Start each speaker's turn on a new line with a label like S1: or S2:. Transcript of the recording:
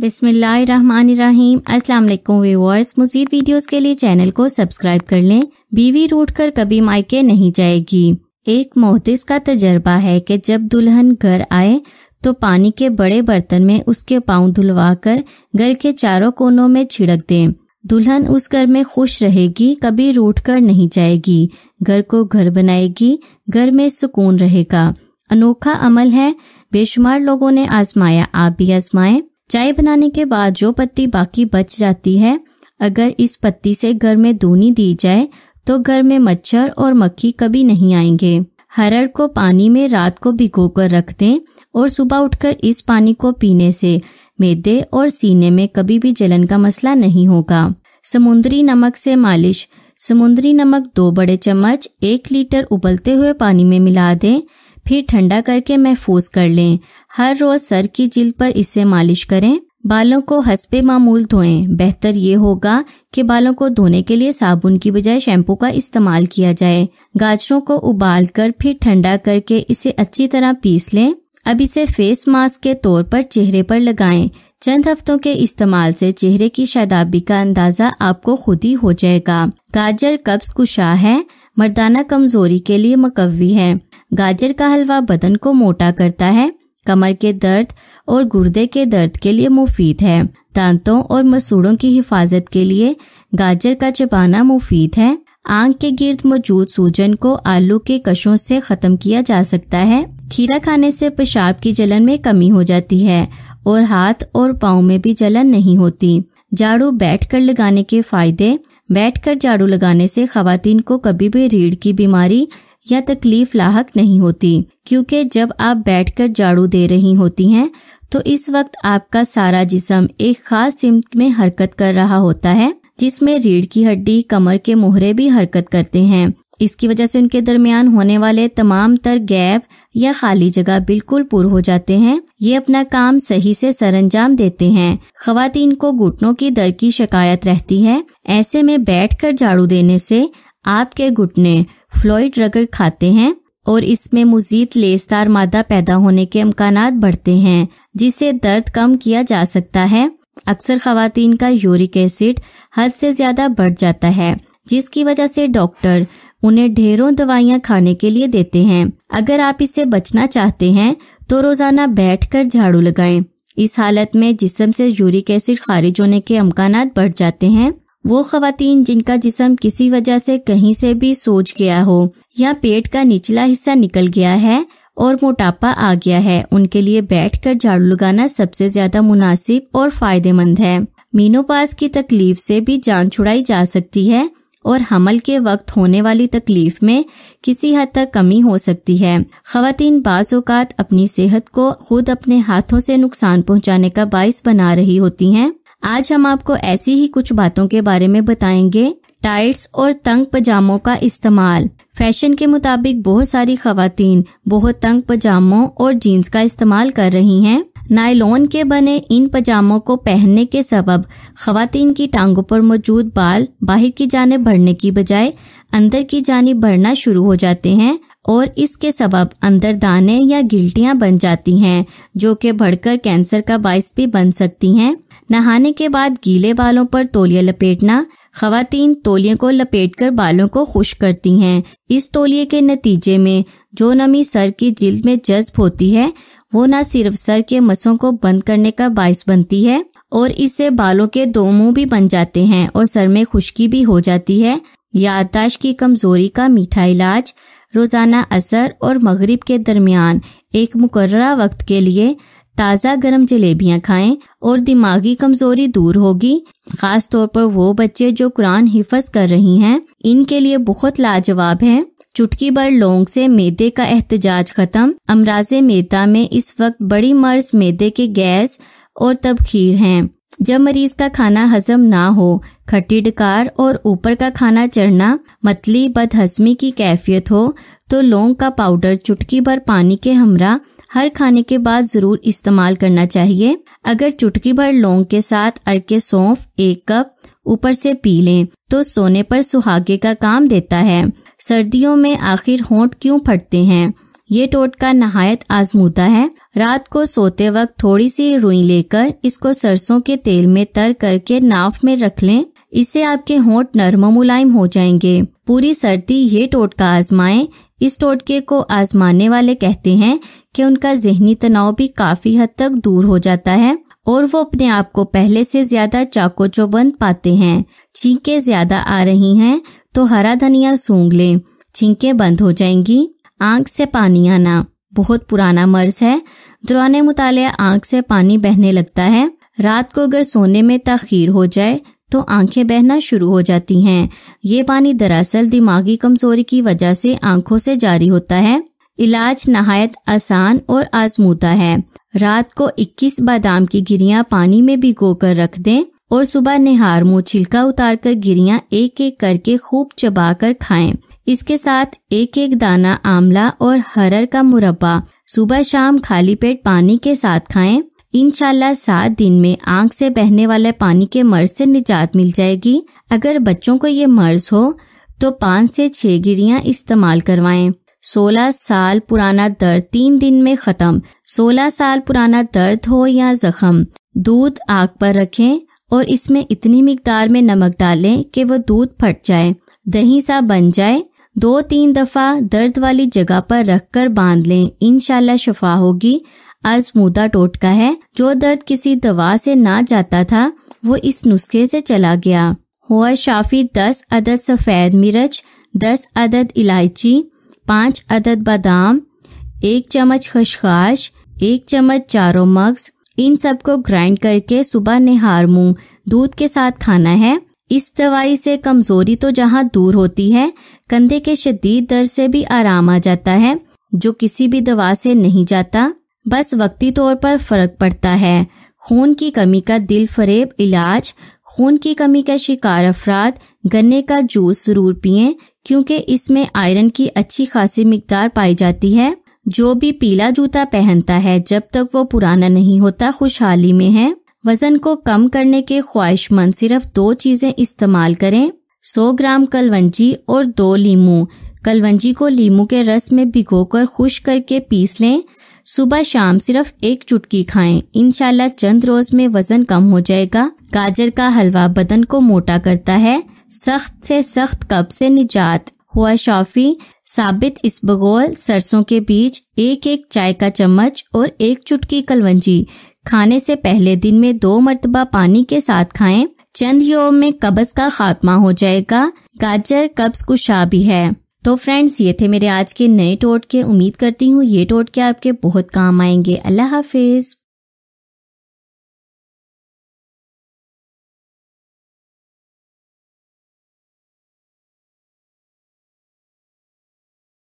S1: बिस्मिल्लाहिर्रहमानिर्रहीम अस्सलाम वालेकुम व्यूअर्स मजीद वीडियोस के लिए चैनल को सब्सक्राइब कर लें बीवी रूट कर कभी मायके नहीं जाएगी एक मोहदिस का तजर्बा है कि जब दुल्हन घर आए तो पानी के बड़े बर्तन में उसके पाँव धुलवा कर घर के चारों कोनों में छिड़क दें दुल्हन उस घर में खुश रहेगी कभी रूठ कर नहीं जाएगी घर को घर बनाएगी घर में सुकून रहेगा अनोखा अमल है बेशुमार लोगों ने आजमाया आप भी आजमाएं चाय बनाने के बाद जो पत्ती बाकी बच जाती है अगर इस पत्ती से घर में दूनी दी जाए तो घर में मच्छर और मक्खी कभी नहीं आएंगे हरर को पानी में रात को भिगोकर रख दें और सुबह उठकर इस पानी को पीने से मैदे और सीने में कभी भी जलन का मसला नहीं होगा समुद्री नमक से मालिश समुद्री नमक दो बड़े चम्मच एक लीटर उबलते हुए पानी में मिला दें फिर ठंडा करके महफूज कर लें हर रोज सर की जिल पर इससे मालिश करें बालों को हंसपे मामूल धोएं बेहतर ये होगा कि बालों को धोने के लिए साबुन की बजाय शैम्पू का इस्तेमाल किया जाए गाजरों को उबाल कर फिर ठंडा करके इसे अच्छी तरह पीस लें अब इसे फेस मास्क के तौर पर चेहरे पर लगाएं चंद हफ्तों के इस्तेमाल से चेहरे की शादाबी का अंदाजा आपको खुद ही हो जाएगा गाजर कब्ज कुशा है मर्दाना कमजोरी के लिए मकवी है गाजर का हलवा बदन को मोटा करता है कमर के दर्द और गुर्दे के दर्द के लिए मुफीद है दांतों और मसूड़ों की हिफाजत के लिए गाजर का चबाना मुफीद है आंख के गिर्द मौजूद सूजन को आलू के कशों से खत्म किया जा सकता है खीरा खाने से पेशाब की जलन में कमी हो जाती है और हाथ और पाँव में भी जलन नहीं होती झाड़ू बैठकर लगाने के फायदे बैठकर झाड़ू लगाने से खातन को कभी भी रीढ़ की बीमारी या तकलीफ लाक नहीं होती क्योंकि जब आप बैठकर झाड़ू दे रही होती हैं तो इस वक्त आपका सारा जिसम एक खास सिमत में हरकत कर रहा होता है जिसमें रीढ़ की हड्डी कमर के मोहरे भी हरकत करते हैं इसकी वजह से उनके दरमियान होने वाले तमाम तर गैप या खाली जगह बिल्कुल पुर हो जाते हैं ये अपना काम सही से सरंजाम देते हैं खातन को घुटनों की दर की शिकायत रहती है ऐसे में बैठकर झाड़ू देने से आपके घुटने फ्लोइड रगड़ खाते हैं और इसमें मुजीद लेसदार मादा पैदा होने के अम्कान बढ़ते हैं जिससे दर्द कम किया जा सकता है अक्सर खातन का यूरिक एसिड हद से ज्यादा बढ़ जाता है जिसकी वजह से डॉक्टर उन्हें ढेरों दवाइयाँ खाने के लिए देते हैं अगर आप इससे बचना चाहते हैं तो रोजाना बैठकर झाड़ू लगाएं। इस हालत में जिसम से यूरिक एसिड खारिज होने के अम्कान बढ़ जाते हैं वो खातन जिनका जिसम किसी वजह से कहीं से भी सोज गया हो या पेट का निचला हिस्सा निकल गया है और मोटापा आ गया है उनके लिए बैठकर झाड़ू लगाना सबसे ज्यादा मुनासिब और फायदेमंद है मीनोपास की तकलीफ से भी जान छुड़ाई जा सकती है और हमल के वक्त होने वाली तकलीफ में किसी हद तक कमी हो सकती है खातन बाज़ात अपनी सेहत को खुद अपने हाथों से नुकसान पहुंचाने का बायस बना रही होती हैं आज हम आपको ऐसी ही कुछ बातों के बारे में बताएंगे टाइट्स और तंग पजामों का इस्तेमाल फैशन के मुताबिक बहुत सारी खातन बहुत तंग पजामों और जीन्स का इस्तेमाल कर रही हैं नायलोन के बने इन पजामों को पहनने के सबब खातन की टांगों पर मौजूद बाल बाहर की जाने बढ़ने की बजाय अंदर की जानी बढ़ना शुरू हो जाते हैं और इसके सबब अंदर दाने या गिल्टियां बन जाती हैं जो कि बढ़कर कैंसर का बायस भी बन सकती हैं नहाने के बाद गीले बालों पर तोलिया लपेटना खातन तोलिए को लपेटकर बालों को खुश करती हैं इस तोलिए के नतीजे में जो नमी सर की जिल्द में जज्ब होती है वो न सिर्फ सर के मसों को बंद करने का बायस बनती है और इससे बालों के दो मुंह भी बन जाते हैं और सर में खुश्की भी हो जाती है याददाश्त की कमजोरी का मीठा इलाज रोज़ाना असर और मगरिब के दरमियान एक मुकर वक्त के लिए ताज़ा गर्म जलेबियाँ खाएं और दिमागी कमज़ोरी दूर होगी ख़ास तौर पर वो बच्चे जो कुरान हिफज कर रही हैं इनके लिए बहुत लाजवाब है चुटकी भर लौंग से मैदे का एहतजाज ख़त्म अमराज मेदा में इस वक्त बड़ी मर्ज मैदे के गैस और तबखीर हैं जब मरीज का खाना हजम ना हो खट्टी डकार और ऊपर का खाना चढ़ना मतली बदहजमी की कैफियत हो तो लौंग का पाउडर चुटकी भर पानी के हमरा हर खाने के बाद ज़रूर इस्तेमाल करना चाहिए अगर चुटकी भर लौंग के साथ अरके सौंफ एक कप ऊपर से पी लें तो सोने पर सुहागे का काम देता है सर्दियों में आखिर होंठ क्यों फटते हैं ये टोटका नहायत आजमूता है रात को सोते वक्त थोड़ी सी रुई लेकर इसको सरसों के तेल में तर करके नाफ में रख लें इससे आपके होंठ नरम मुलायम हो जाएंगे पूरी सर्दी ये टोटका आजमाएं इस टोटके को आजमाने वाले कहते हैं कि उनका जहनी तनाव भी काफी हद तक दूर हो जाता है और वो अपने आप को पहले से ज्यादा चाको चौबंद पाते हैं छींके ज्यादा आ रही हैं तो हरा धनिया सूंघ लें छींके बंद हो जाएंगी आंख से पानी आना बहुत पुराना मर्ज है दौरान मुताल आंख से पानी बहने लगता है रात को अगर सोने में तखीर हो जाए तो आंखें बहना शुरू हो जाती हैं ये पानी दरअसल दिमागी कमजोरी की वजह से आंखों से जारी होता है इलाज नहायत आसान और आजमूता है रात को 21 बादाम की गिरियां पानी में भिगो कर रख दें और सुबह निहार मुँह छिलका उतार कर गिरिया एक एक करके खूब चबा कर खाए इसके साथ एक एक दाना आंवला और हरर का मुरब्बा सुबह शाम खाली पेट पानी के साथ खाएं। इनशाला सात दिन में आंख से बहने वाले पानी के मर्ज से निजात मिल जाएगी अगर बच्चों को ये मर्ज हो तो पाँच से छह गिरिया इस्तेमाल करवाएं। सोलह साल पुराना दर्द तीन दिन में खत्म सोलह साल पुराना दर्द हो या जख्म दूध आग पर रखें और इसमें इतनी मकदार में नमक डालें कि वह दूध फट जाए दही सा बन जाए दो तीन दफ़ा दर्द वाली जगह पर रख कर बांध लें इनशाला शफा होगी आज मुदा टोटका है जो दर्द किसी दवा से ना जाता था वो इस नुस्खे से चला गया हुआ शाफी दस अदद सफ़ेद मिर्च दस अदद इलायची पाँच अदद बादाम एक चम्मच खशखाश एक चम्मच चारो मग्ज़ इन सब को ग्राइंड करके सुबह निहार मुंह दूध के साथ खाना है इस दवाई से कमजोरी तो जहाँ दूर होती है कंधे के शदीद दर्द से भी आराम आ जाता है जो किसी भी दवा से नहीं जाता बस वक्ती तौर पर फर्क पड़ता है खून की कमी का दिल फरेब इलाज खून की कमी का शिकार अफराद गन्ने का जूस जरूर पिए क्योंकि इसमें आयरन की अच्छी खासी मकदार पाई जाती है जो भी पीला जूता पहनता है जब तक वो पुराना नहीं होता खुशहाली में है वजन को कम करने के ख्वाहिशमंद सिर्फ दो चीजें इस्तेमाल करें 100 ग्राम कलवंजी और दो लीमू कलवंजी को लीमू के रस में भिगोकर खुश करके पीस लें सुबह शाम सिर्फ एक चुटकी खाएं इनशाला चंद रोज में वजन कम हो जाएगा गाजर का हलवा बदन को मोटा करता है सख्त से सख्त कब से निजात हुआ शॉफी साबित इस बगोल सरसों के बीज एक एक चाय का चम्मच और एक चुटकी कलवंजी खाने से पहले दिन में दो मरतबा पानी के साथ खाएं चंद योग में कब्ज का खात्मा हो जाएगा गाजर कब्ज कुशा भी है तो फ्रेंड्स ये थे मेरे आज के नए टोटके उम्मीद करती हूँ ये टोटके आपके बहुत काम आएंगे अल्लाह हाफिज